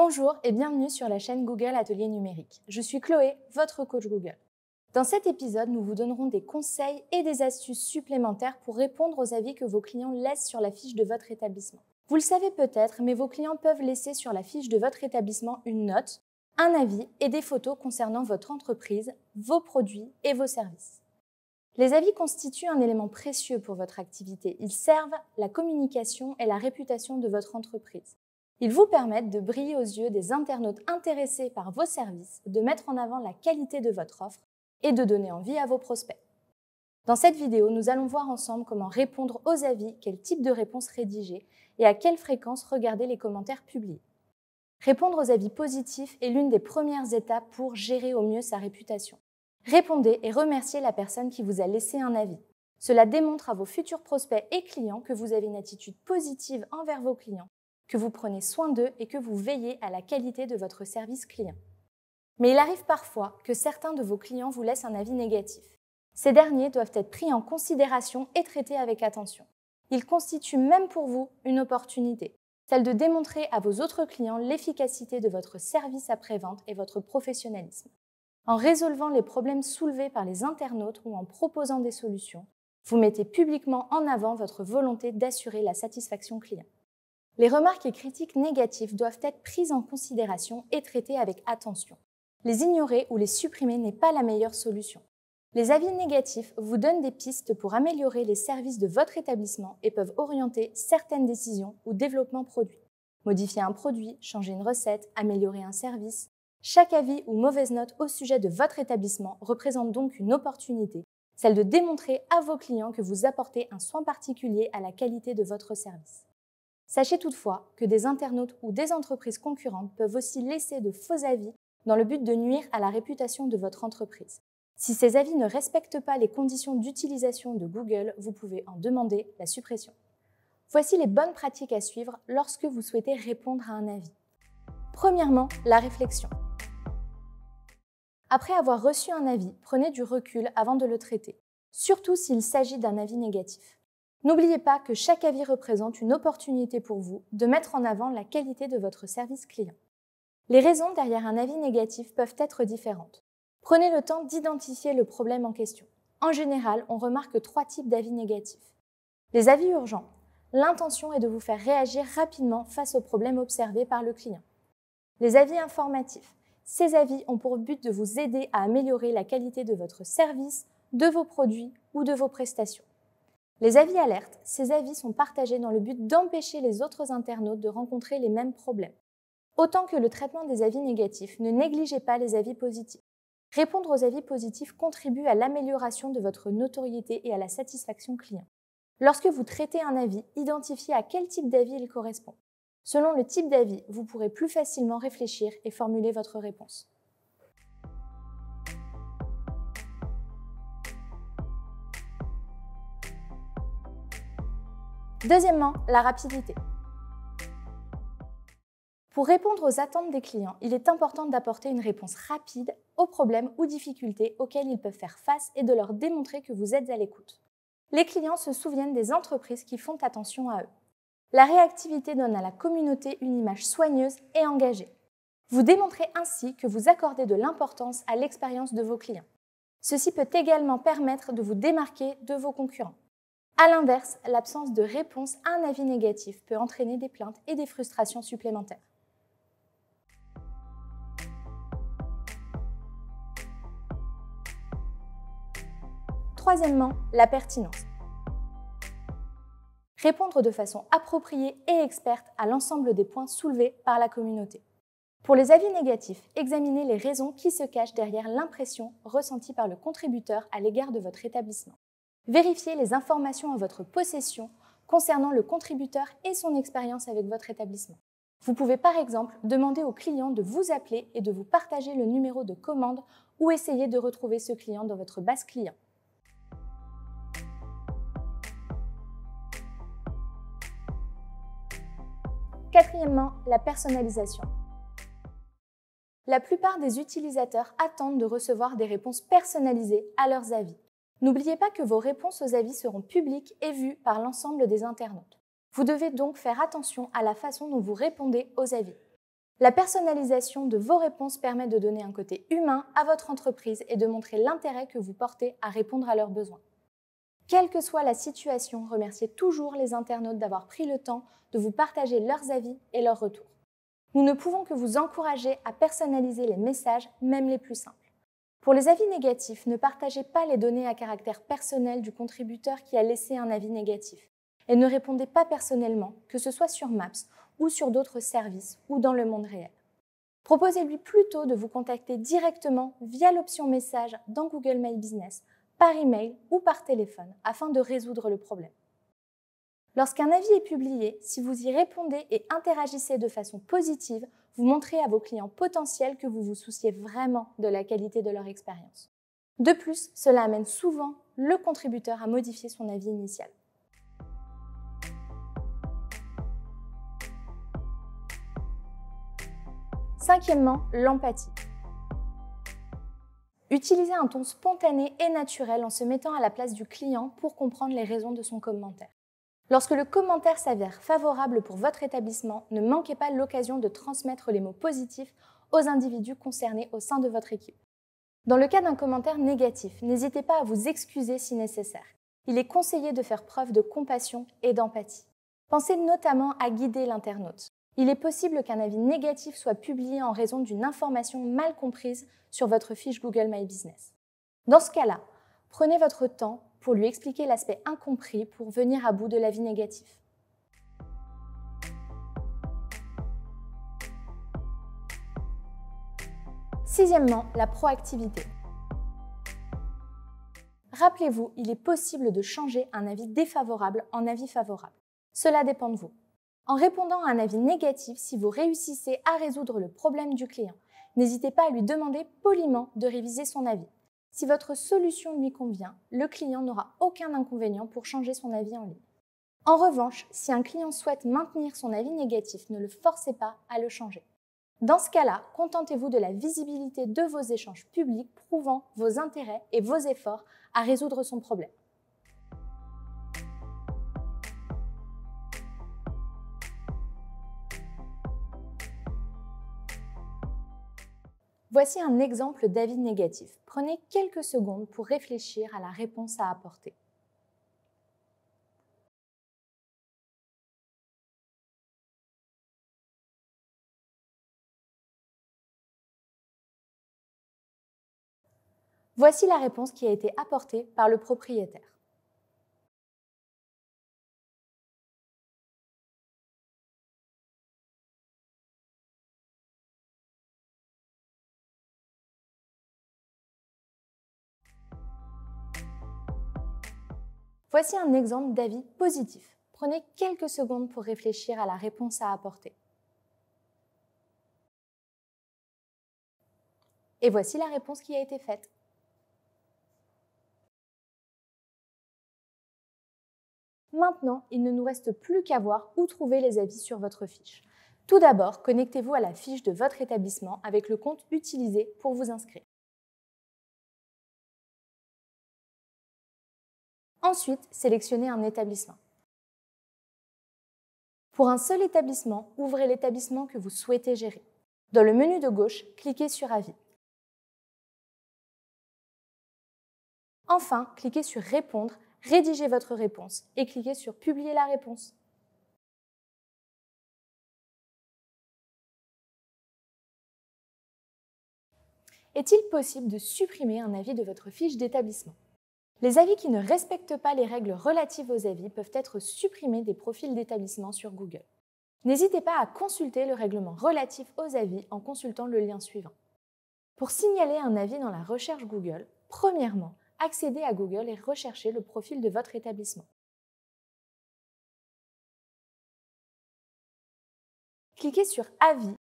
Bonjour et bienvenue sur la chaîne Google Atelier Numérique. Je suis Chloé, votre coach Google. Dans cet épisode, nous vous donnerons des conseils et des astuces supplémentaires pour répondre aux avis que vos clients laissent sur la fiche de votre établissement. Vous le savez peut-être, mais vos clients peuvent laisser sur la fiche de votre établissement une note, un avis et des photos concernant votre entreprise, vos produits et vos services. Les avis constituent un élément précieux pour votre activité. Ils servent la communication et la réputation de votre entreprise. Ils vous permettent de briller aux yeux des internautes intéressés par vos services, de mettre en avant la qualité de votre offre et de donner envie à vos prospects. Dans cette vidéo, nous allons voir ensemble comment répondre aux avis, quel type de réponse rédiger et à quelle fréquence regarder les commentaires publiés. Répondre aux avis positifs est l'une des premières étapes pour gérer au mieux sa réputation. Répondez et remerciez la personne qui vous a laissé un avis. Cela démontre à vos futurs prospects et clients que vous avez une attitude positive envers vos clients que vous prenez soin d'eux et que vous veillez à la qualité de votre service client. Mais il arrive parfois que certains de vos clients vous laissent un avis négatif. Ces derniers doivent être pris en considération et traités avec attention. Ils constituent même pour vous une opportunité, celle de démontrer à vos autres clients l'efficacité de votre service après-vente et votre professionnalisme. En résolvant les problèmes soulevés par les internautes ou en proposant des solutions, vous mettez publiquement en avant votre volonté d'assurer la satisfaction client. Les remarques et critiques négatives doivent être prises en considération et traitées avec attention. Les ignorer ou les supprimer n'est pas la meilleure solution. Les avis négatifs vous donnent des pistes pour améliorer les services de votre établissement et peuvent orienter certaines décisions ou développements produits. Modifier un produit, changer une recette, améliorer un service. Chaque avis ou mauvaise note au sujet de votre établissement représente donc une opportunité, celle de démontrer à vos clients que vous apportez un soin particulier à la qualité de votre service. Sachez toutefois que des internautes ou des entreprises concurrentes peuvent aussi laisser de faux avis dans le but de nuire à la réputation de votre entreprise. Si ces avis ne respectent pas les conditions d'utilisation de Google, vous pouvez en demander la suppression. Voici les bonnes pratiques à suivre lorsque vous souhaitez répondre à un avis. Premièrement, la réflexion. Après avoir reçu un avis, prenez du recul avant de le traiter, surtout s'il s'agit d'un avis négatif. N'oubliez pas que chaque avis représente une opportunité pour vous de mettre en avant la qualité de votre service client. Les raisons derrière un avis négatif peuvent être différentes. Prenez le temps d'identifier le problème en question. En général, on remarque trois types d'avis négatifs. Les avis urgents. L'intention est de vous faire réagir rapidement face aux problèmes observés par le client. Les avis informatifs. Ces avis ont pour but de vous aider à améliorer la qualité de votre service, de vos produits ou de vos prestations. Les avis alertes, ces avis sont partagés dans le but d'empêcher les autres internautes de rencontrer les mêmes problèmes. Autant que le traitement des avis négatifs, ne négligez pas les avis positifs. Répondre aux avis positifs contribue à l'amélioration de votre notoriété et à la satisfaction client. Lorsque vous traitez un avis, identifiez à quel type d'avis il correspond. Selon le type d'avis, vous pourrez plus facilement réfléchir et formuler votre réponse. Deuxièmement, la rapidité. Pour répondre aux attentes des clients, il est important d'apporter une réponse rapide aux problèmes ou difficultés auxquels ils peuvent faire face et de leur démontrer que vous êtes à l'écoute. Les clients se souviennent des entreprises qui font attention à eux. La réactivité donne à la communauté une image soigneuse et engagée. Vous démontrez ainsi que vous accordez de l'importance à l'expérience de vos clients. Ceci peut également permettre de vous démarquer de vos concurrents. A l'inverse, l'absence de réponse à un avis négatif peut entraîner des plaintes et des frustrations supplémentaires. Troisièmement, la pertinence. Répondre de façon appropriée et experte à l'ensemble des points soulevés par la communauté. Pour les avis négatifs, examinez les raisons qui se cachent derrière l'impression ressentie par le contributeur à l'égard de votre établissement. Vérifiez les informations en votre possession concernant le contributeur et son expérience avec votre établissement. Vous pouvez par exemple demander au client de vous appeler et de vous partager le numéro de commande ou essayer de retrouver ce client dans votre base client. Quatrièmement, la personnalisation. La plupart des utilisateurs attendent de recevoir des réponses personnalisées à leurs avis. N'oubliez pas que vos réponses aux avis seront publiques et vues par l'ensemble des internautes. Vous devez donc faire attention à la façon dont vous répondez aux avis. La personnalisation de vos réponses permet de donner un côté humain à votre entreprise et de montrer l'intérêt que vous portez à répondre à leurs besoins. Quelle que soit la situation, remerciez toujours les internautes d'avoir pris le temps de vous partager leurs avis et leurs retours. Nous ne pouvons que vous encourager à personnaliser les messages, même les plus simples. Pour les avis négatifs, ne partagez pas les données à caractère personnel du contributeur qui a laissé un avis négatif et ne répondez pas personnellement, que ce soit sur Maps ou sur d'autres services ou dans le monde réel. Proposez-lui plutôt de vous contacter directement via l'option message dans Google My Business, par email ou par téléphone afin de résoudre le problème. Lorsqu'un avis est publié, si vous y répondez et interagissez de façon positive, vous montrez à vos clients potentiels que vous vous souciez vraiment de la qualité de leur expérience. De plus, cela amène souvent le contributeur à modifier son avis initial. Cinquièmement, l'empathie. Utilisez un ton spontané et naturel en se mettant à la place du client pour comprendre les raisons de son commentaire. Lorsque le commentaire s'avère favorable pour votre établissement, ne manquez pas l'occasion de transmettre les mots positifs aux individus concernés au sein de votre équipe. Dans le cas d'un commentaire négatif, n'hésitez pas à vous excuser si nécessaire. Il est conseillé de faire preuve de compassion et d'empathie. Pensez notamment à guider l'internaute. Il est possible qu'un avis négatif soit publié en raison d'une information mal comprise sur votre fiche Google My Business. Dans ce cas-là, prenez votre temps pour lui expliquer l'aspect incompris pour venir à bout de l'avis négatif. Sixièmement, la proactivité. Rappelez-vous, il est possible de changer un avis défavorable en avis favorable. Cela dépend de vous. En répondant à un avis négatif, si vous réussissez à résoudre le problème du client, n'hésitez pas à lui demander poliment de réviser son avis. Si votre solution lui convient, le client n'aura aucun inconvénient pour changer son avis en ligne. En revanche, si un client souhaite maintenir son avis négatif, ne le forcez pas à le changer. Dans ce cas-là, contentez-vous de la visibilité de vos échanges publics prouvant vos intérêts et vos efforts à résoudre son problème. Voici un exemple d'avis négatif. Prenez quelques secondes pour réfléchir à la réponse à apporter. Voici la réponse qui a été apportée par le propriétaire. Voici un exemple d'avis positif. Prenez quelques secondes pour réfléchir à la réponse à apporter. Et voici la réponse qui a été faite. Maintenant, il ne nous reste plus qu'à voir où trouver les avis sur votre fiche. Tout d'abord, connectez-vous à la fiche de votre établissement avec le compte utilisé pour vous inscrire. ensuite sélectionnez un établissement. Pour un seul établissement, ouvrez l'établissement que vous souhaitez gérer. Dans le menu de gauche, cliquez sur Avis. Enfin, cliquez sur Répondre, rédigez votre réponse et cliquez sur Publier la réponse. Est-il possible de supprimer un avis de votre fiche d'établissement les avis qui ne respectent pas les règles relatives aux avis peuvent être supprimés des profils d'établissement sur Google. N'hésitez pas à consulter le règlement relatif aux avis en consultant le lien suivant. Pour signaler un avis dans la recherche Google, premièrement, accédez à Google et recherchez le profil de votre établissement. Cliquez sur Avis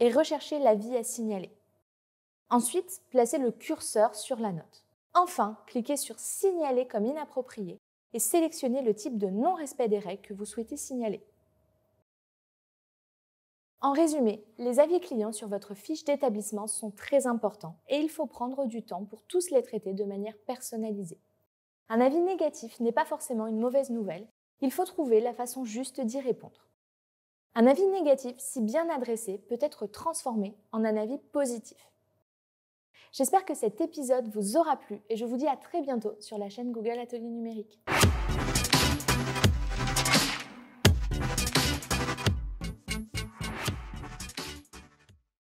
et recherchez l'avis à signaler. Ensuite, placez le curseur sur la note. Enfin, cliquez sur Signaler comme inapproprié et sélectionnez le type de non-respect des règles que vous souhaitez signaler. En résumé, les avis clients sur votre fiche d'établissement sont très importants et il faut prendre du temps pour tous les traiter de manière personnalisée. Un avis négatif n'est pas forcément une mauvaise nouvelle, il faut trouver la façon juste d'y répondre. Un avis négatif, si bien adressé, peut être transformé en un avis positif. J'espère que cet épisode vous aura plu et je vous dis à très bientôt sur la chaîne Google Atelier Numérique.